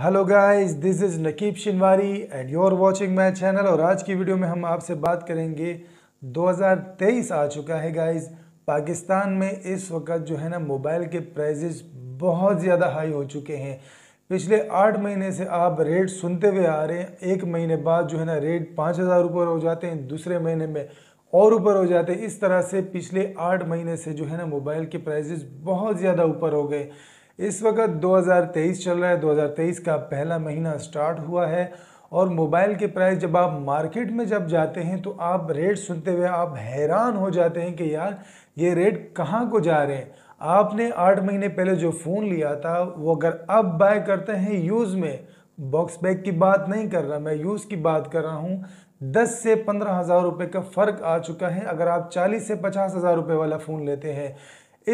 hello guys this is Naqeeb Shinwari and you're watching my channel और आज की वीडियो में हम आपसे बात करेंगे 2023 आ चुका है गाइस पाकिस्तान में इस वक्त जो है ना मोबाइल के प्राइजेस बहुत ज़्यादा हाई हो चुके हैं पिछले आठ महीने से आप रेट सुनते हुए आ रहे हैं एक महीने बाद जो है ना रेट पाँच हज़ार ऊपर हो जाते हैं दूसरे महीने में और ऊपर हो जाते हैं इस तरह से पिछले आठ महीने से जो है ना मोबाइल के प्राइजेस बहुत ज़्यादा ऊपर हो गए इस वक्त 2023 चल रहा है 2023 का पहला महीना स्टार्ट हुआ है और मोबाइल के प्राइस जब आप मार्केट में जब जाते हैं तो आप रेट सुनते हुए आप हैरान हो जाते हैं कि यार ये रेट कहाँ को जा रहे हैं आपने आठ महीने पहले जो फ़ोन लिया था वो अगर अब बाय करते हैं यूज़ में बॉक्स बैग की बात नहीं कर रहा मैं यूज़ की बात कर रहा हूँ दस से पंद्रह हज़ार रुपये का फ़र्क आ चुका है अगर आप चालीस से पचास हज़ार रुपये वाला फ़ोन लेते हैं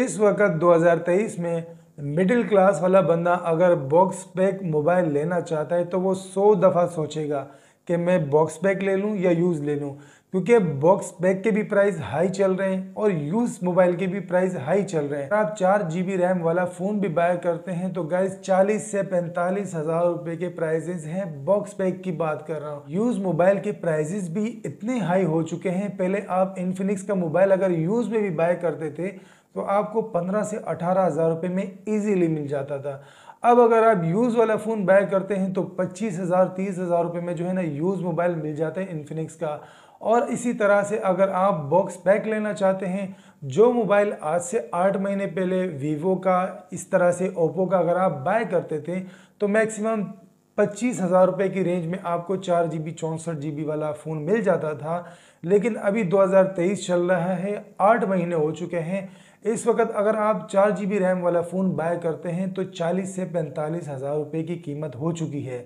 इस वक्त 2023 में मिडिल क्लास वाला बंदा अगर बॉक्स पैक मोबाइल लेना चाहता है तो वो सौ दफ़ा सोचेगा कि मैं बॉक्स पैक ले लूँ या यूज़ ले लूँ क्योंकि बॉक्स पैक के भी प्राइस हाई चल रहे हैं और यूज़ मोबाइल के भी प्राइस हाई चल रहे हैं अगर आप चार जी बी रैम वाला फ़ोन भी बाय करते हैं तो गैस चालीस से पैंतालीस हज़ार रुपये के प्राइजेज हैं बॉक्स पैक की बात कर रहा हूँ यूज़ मोबाइल के प्राइजेज भी इतने हाई हो चुके हैं पहले आप इन्फिनिक्स का मोबाइल अगर यूज़ में भी बाय करते थे तो आपको पंद्रह से अठारह हज़ार रुपये में ईजीली मिल जाता था अब अगर आप यूज़ वाला फ़ोन बाय करते हैं तो पच्चीस हज़ार तीस हज़ार रुपये में जो है ना यूज़ मोबाइल मिल जाता है इन्फिनिक्स का और इसी तरह से अगर आप बॉक्स पैक लेना चाहते हैं जो मोबाइल आज से आठ महीने पहले वीवो का इस तरह से ओप्पो का अगर आप बाय करते थे तो मैक्सिमम पच्चीस हज़ार रुपये की रेंज में आपको चार जी बी चौंसठ जी बी वाला फ़ोन मिल जाता था लेकिन अभी 2023 चल रहा है आठ महीने हो चुके हैं इस वक्त अगर आप चार जी बी रैम वाला फ़ोन बाय करते हैं तो चालीस से पैंतालीस हज़ार रुपये की कीमत हो चुकी है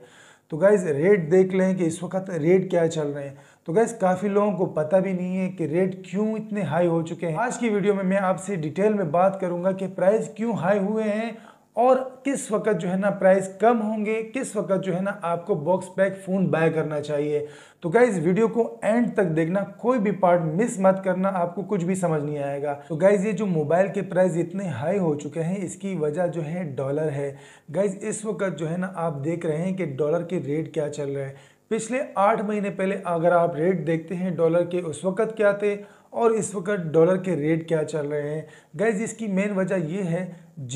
तो गैज़ रेट देख लें कि इस वक्त रेट क्या चल रहे हैं तो गैस काफ़ी लोगों को पता भी नहीं है कि रेट क्यों इतने हाई हो चुके हैं आज की वीडियो में मैं आपसे डिटेल में बात करूंगा कि प्राइस क्यों हाई हुए हैं और किस वक्त जो है ना प्राइस कम होंगे किस वक्त जो है ना आपको बॉक्स पैक फ़ोन बाय करना चाहिए तो गाइज वीडियो को एंड तक देखना कोई भी पार्ट मिस मत करना आपको कुछ भी समझ नहीं आएगा तो गाइज ये जो मोबाइल के प्राइस इतने हाई हो चुके हैं इसकी वजह जो है डॉलर है गाइज इस वक्त जो है ना आप देख रहे हैं कि डॉलर के रेट क्या चल रहे हैं पिछले आठ महीने पहले अगर आप रेट देखते हैं डॉलर के उस वक्त क्या थे और इस वक्त डॉलर के रेट क्या चल रहे हैं गैज़ इसकी मेन वजह यह है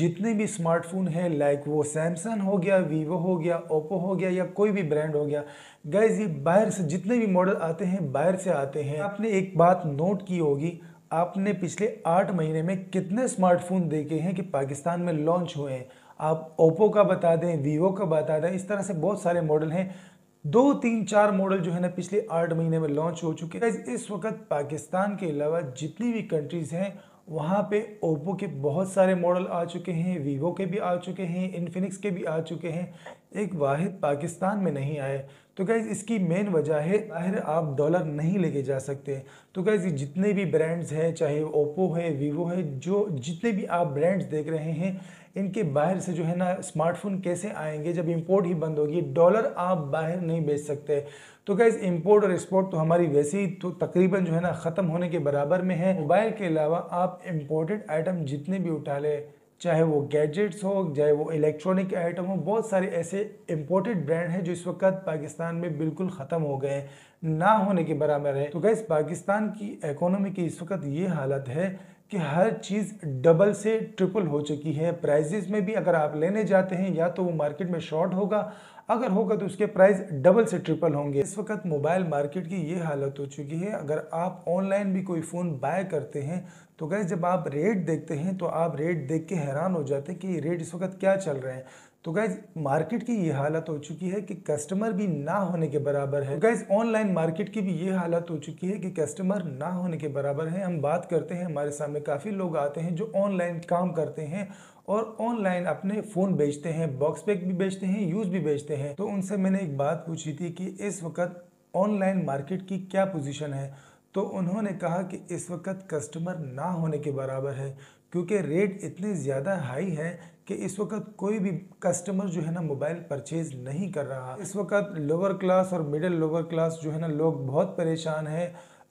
जितने भी स्मार्टफोन हैं लाइक वो सैमसंग हो गया वीवो हो गया ओप्पो हो गया या कोई भी ब्रांड हो गया गैज़ ये बाहर से जितने भी मॉडल आते हैं बाहर से आते हैं आपने एक बात नोट की होगी आपने पिछले आठ महीने में कितने स्मार्टफोन देखे हैं कि पाकिस्तान में लॉन्च हुए हैं आप ओप्पो का बता दें वीवो का बता दें इस तरह से बहुत सारे मॉडल हैं दो तीन चार मॉडल जो है ना पिछले आठ महीने में लॉन्च हो चुके हैं इस वक्त पाकिस्तान के अलावा जितनी भी कंट्रीज़ हैं वहाँ पे ओप्पो के बहुत सारे मॉडल आ चुके हैं वीवो के भी आ चुके हैं इन्फिनिक्स के भी आ चुके हैं एक वाहिद पाकिस्तान में नहीं आए तो गैज़ इसकी मेन वजह है बाहर आप डॉलर नहीं लेके जा सकते तो गैज़ जितने भी ब्रांड्स हैं चाहे ओप्पो है वीवो है जो जितने भी आप ब्रांड्स देख रहे हैं इनके बाहर से जो है ना स्मार्टफोन कैसे आएंगे जब इंपोर्ट ही बंद होगी डॉलर आप बाहर नहीं बेच सकते तो गैज़ इंपोर्ट और एक्सपोर्ट तो हमारी वैसे ही तो तकरीबन जो है ना ख़त्म होने के बराबर में है मोबाइल के अलावा आप इम्पोर्टेड आइटम जितने भी उठा लें चाहे वो गैजेट्स हो चाहे वो इलेक्ट्रॉनिक आइटम हो बहुत सारे ऐसे इम्पोर्टेड ब्रांड हैं जो इस वक्त पाकिस्तान में बिल्कुल ख़त्म हो गए ना होने के बराबर है तो गैस पाकिस्तान की इकोनॉमी की इस वक्त ये हालत है कि हर चीज़ डबल से ट्रिपल हो चुकी है प्राइजेज में भी अगर आप लेने जाते हैं या तो वो मार्केट में शॉर्ट होगा अगर होगा तो उसके प्राइस डबल से ट्रिपल होंगे इस वक्त मोबाइल मार्केट की ये हालत हो चुकी है अगर आप ऑनलाइन भी कोई फ़ोन बाय करते हैं तो गैस जब आप रेट देखते हैं तो आप रेट देख के हैरान हो जाते हैं कि रेट इस वक्त क्या चल रहे हैं तो गैज मार्केट की ये हालत हो चुकी है कि कस्टमर भी ना होने के बराबर है गैज ऑनलाइन मार्केट की भी ये हालत हो चुकी है कि कस्टमर ना होने के बराबर है हम बात करते हैं हमारे सामने काफ़ी लोग आते हैं जो ऑनलाइन काम करते हैं और ऑनलाइन अपने फ़ोन बेचते हैं बॉक्स पैक भी बेचते हैं यूज़ भी बेचते हैं तो उनसे मैंने एक बात पूछी थी कि इस वक्त ऑनलाइन मार्केट की क्या पोजिशन है तो उन्होंने कहा कि इस वक्त कस्टमर ना होने के बराबर है क्योंकि रेट इतने ज़्यादा हाई है कि इस वक्त कोई भी कस्टमर जो है ना मोबाइल परचेज़ नहीं कर रहा इस वक्त लोअर क्लास और मिडिल लोअर क्लास जो है ना लोग बहुत परेशान है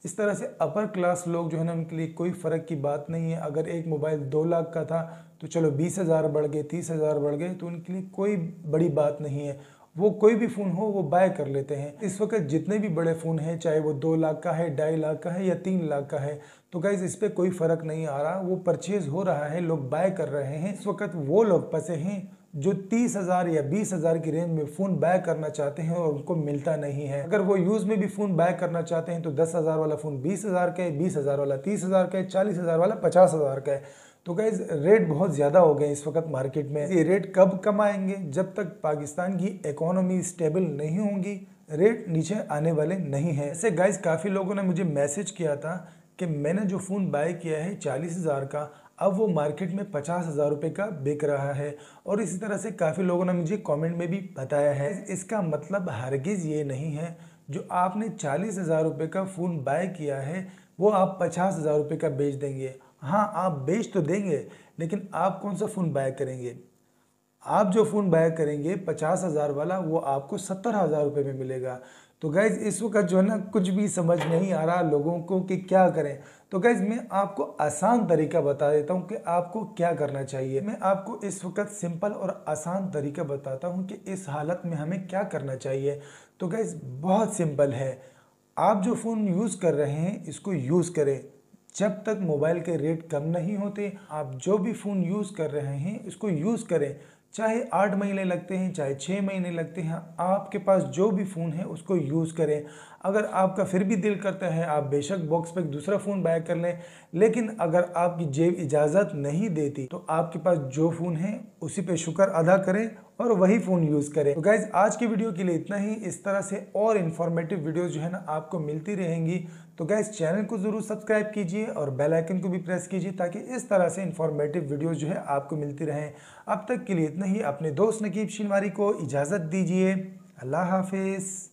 इस तरह से अपर क्लास लोग जो है ना उनके लिए कोई फ़र्क की बात नहीं है अगर एक मोबाइल दो लाख का था तो चलो बीस हज़ार बढ़ गए तीस हज़ार बढ़ गए तो उनके लिए कोई बड़ी बात नहीं है वो कोई भी फ़ोन हो वो बाय कर लेते हैं इस वक्त जितने भी बड़े फ़ोन हैं चाहे वो दो लाख का है ढाई लाख का है या तीन लाख का है तो गाइज इस पर कोई फ़र्क नहीं आ रहा वो परचेज़ हो रहा है लोग बाय कर रहे हैं इस वक्त वो लोग फंसे हैं जो तीस हज़ार या बीस हज़ार की रेंज में फ़ोन बाय करना चाहते हैं और उनको मिलता नहीं है अगर वो यूज़ में भी फ़ोन बाय करना चाहते हैं तो दस हज़ार वाला फ़ोन बीस हज़ार का है बीस हज़ार वाला तीस हज़ार का है चालीस हज़ार वाला पचास हज़ार का है तो गैज रेट बहुत ज़्यादा हो गए इस वक्त मार्केट में ये रेट कब कम आएंगे जब तक पाकिस्तान की इकोनॉमी स्टेबल नहीं होगी रेट नीचे आने वाले नहीं हैं ऐसे गाइज काफ़ी लोगों ने मुझे मैसेज किया था कि मैंने जो फ़ोन बाय किया है चालीस हज़ार का अब वो मार्केट में पचास हज़ार रुपये का बिक रहा है और इसी तरह से काफ़ी लोगों ने मुझे कमेंट में भी बताया है इसका मतलब हरगिज़ ये नहीं है जो आपने चालीस हज़ार रुपये का फ़ोन बाय किया है वो आप पचास हज़ार रुपये का बेच देंगे हाँ आप बेच तो देंगे लेकिन आप कौन सा फ़ोन बाय करेंगे आप जो फ़ोन बाय करेंगे पचास हज़ार वाला वो आपको सत्तर हज़ार रुपये में मिलेगा तो गैज़ इस वक्त जो है ना कुछ भी समझ नहीं आ रहा लोगों को कि क्या करें तो गैज़ मैं आपको आसान तरीका बता देता हूँ कि आपको क्या करना चाहिए मैं आपको इस वक्त सिंपल और आसान तरीका बताता हूँ कि इस हालत में हमें क्या करना चाहिए तो गैज़ बहुत सिंपल है आप जो फ़ोन यूज़ कर रहे हैं इसको यूज़ करें जब तक मोबाइल के रेट कम नहीं होते आप जो भी फ़ोन यूज़ कर रहे हैं इसको यूज़ करें चाहे आठ महीने लगते हैं चाहे छः महीने लगते हैं आपके पास जो भी फ़ोन है उसको यूज़ करें अगर आपका फिर भी दिल करता है आप बेशक बॉक्स पर दूसरा फ़ोन बाय कर लें लेकिन अगर आपकी जेब इजाज़त नहीं देती तो आपके पास जो फ़ोन है उसी पे शुक्र अदा करें और वही फ़ोन यूज़ करें तो गाइज आज की वीडियो के लिए इतना ही इस तरह से और इन्फॉर्मेटिव वीडियो जो है ना आपको मिलती रहेंगी तो गाइज चैनल को ज़रूर सब्सक्राइब कीजिए और बेल आइकन को भी प्रेस कीजिए ताकि इस तरह से इन्फॉर्मेटिव वीडियो जो है आपको मिलती रहें अब तक के लिए इतना ही अपने दोस्त नकीब शिनवारी को इजाज़त दीजिए अल्लाह हाफिज़